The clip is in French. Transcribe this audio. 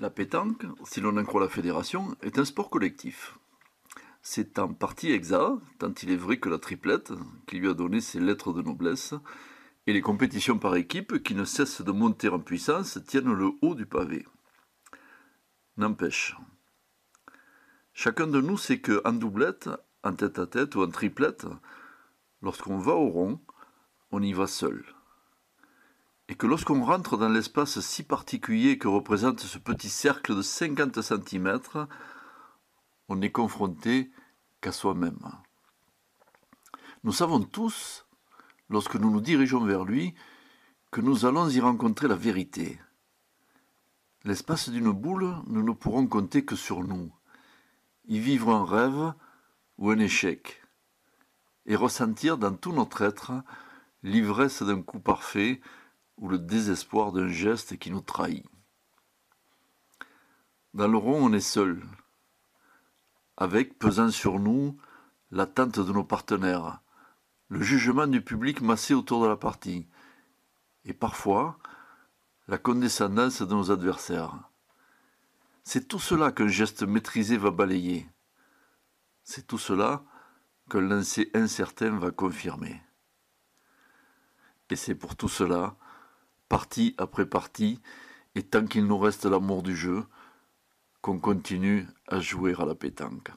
La pétanque, si l'on en croit la fédération, est un sport collectif. C'est en partie exact, tant il est vrai que la triplette, qui lui a donné ses lettres de noblesse, et les compétitions par équipe, qui ne cessent de monter en puissance, tiennent le haut du pavé. N'empêche, chacun de nous sait que en doublette, en tête à tête ou en triplette, lorsqu'on va au rond, on y va seul et que lorsqu'on rentre dans l'espace si particulier que représente ce petit cercle de 50 cm, on n'est confronté qu'à soi-même. Nous savons tous, lorsque nous nous dirigeons vers lui, que nous allons y rencontrer la vérité. L'espace d'une boule, nous ne pourrons compter que sur nous, y vivre un rêve ou un échec, et ressentir dans tout notre être l'ivresse d'un coup parfait, ou le désespoir d'un geste qui nous trahit. Dans le rond, on est seul, avec pesant sur nous l'attente de nos partenaires, le jugement du public massé autour de la partie, et parfois la condescendance de nos adversaires. C'est tout cela qu'un geste maîtrisé va balayer. C'est tout cela qu'un lancer incertain va confirmer. Et c'est pour tout cela partie après partie, et tant qu'il nous reste l'amour du jeu, qu'on continue à jouer à la pétanque.